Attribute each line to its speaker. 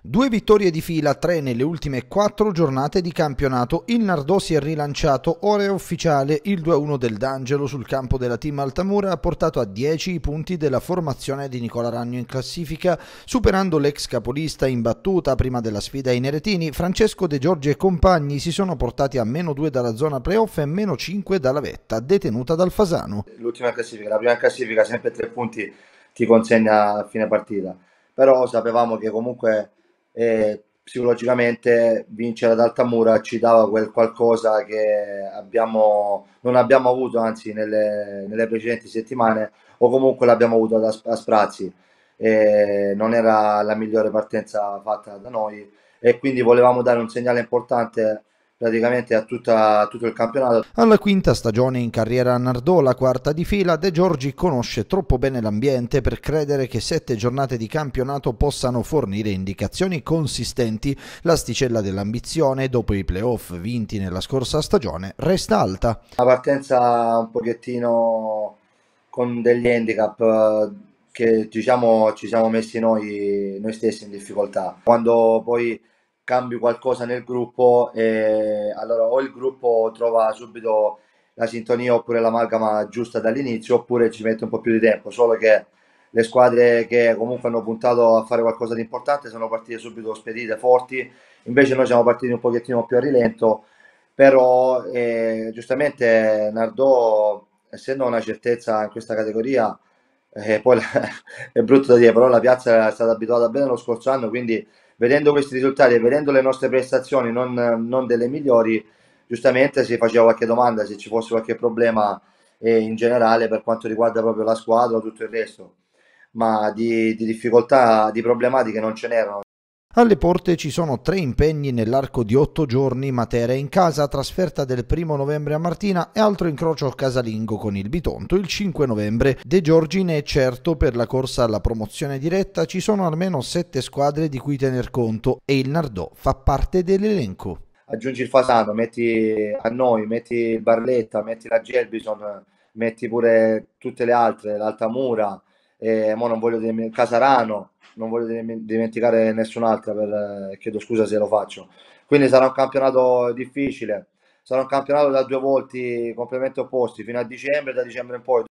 Speaker 1: Due vittorie di fila, tre nelle ultime quattro giornate di campionato. Il Nardò si è rilanciato, ora è ufficiale. Il 2-1 del D'Angelo sul campo della team Altamura ha portato a 10 i punti della formazione di Nicola Ragno in classifica, superando l'ex capolista in battuta prima della sfida ai Neretini. Francesco De Giorgi e compagni si sono portati a meno 2 dalla zona playoff e meno 5 dalla vetta, detenuta dal Fasano.
Speaker 2: L'ultima classifica, la prima classifica, sempre tre punti
Speaker 1: ti consegna a fine partita.
Speaker 2: Però sapevamo che comunque e psicologicamente vincere ad Altamura ci dava quel qualcosa che abbiamo, non abbiamo avuto anzi nelle, nelle precedenti settimane o comunque l'abbiamo avuto a Sprazzi. E non era la migliore partenza fatta da noi e quindi volevamo dare un segnale importante praticamente a, tutta, a, tutto il campionato.
Speaker 1: Alla quinta stagione in carriera a Nardò, la quarta di fila, De Giorgi conosce troppo bene l'ambiente per credere che sette giornate di campionato possano fornire indicazioni consistenti. L'asticella dell'ambizione, dopo i playoff vinti nella scorsa stagione, resta alta.
Speaker 2: La partenza un pochettino con degli handicap eh, che diciamo ci siamo messi noi, noi stessi in difficoltà. Quando poi cambi qualcosa nel gruppo e allora o il gruppo trova subito la sintonia oppure l'amalgama giusta dall'inizio oppure ci mette un po' più di tempo, solo che le squadre che comunque hanno puntato a fare qualcosa di importante sono partite subito spedite, forti, invece noi siamo partiti un pochettino più a rilento, però eh, giustamente Nardò essendo una certezza in questa categoria eh, poi la, è brutto da dire, però la piazza era stata abituata bene lo scorso anno, quindi vedendo questi risultati e vedendo le nostre prestazioni non, non, delle migliori, giustamente si faceva qualche domanda se ci fosse qualche problema eh, in generale per quanto riguarda proprio la squadra o tutto il resto, ma di, di difficoltà, di problematiche non ce
Speaker 1: n'erano. Alle porte ci sono tre impegni nell'arco di otto giorni Matera in casa, trasferta del primo novembre a Martina e altro incrocio casalingo con il Bitonto il 5 novembre. De Giorgine è certo per la corsa alla promozione diretta ci sono almeno sette squadre di cui tener conto e il Nardò fa parte dell'elenco.
Speaker 2: Aggiungi il Fasano, metti a noi, metti il Barletta, metti la Gelbison, metti pure tutte le altre, l'Altamura, e mo non voglio dire, Casarano, non voglio dimenticare nessun'altra, per, chiedo scusa se lo faccio. Quindi sarà un campionato difficile, sarà un campionato da due volti completamente opposti, fino a dicembre, da dicembre in poi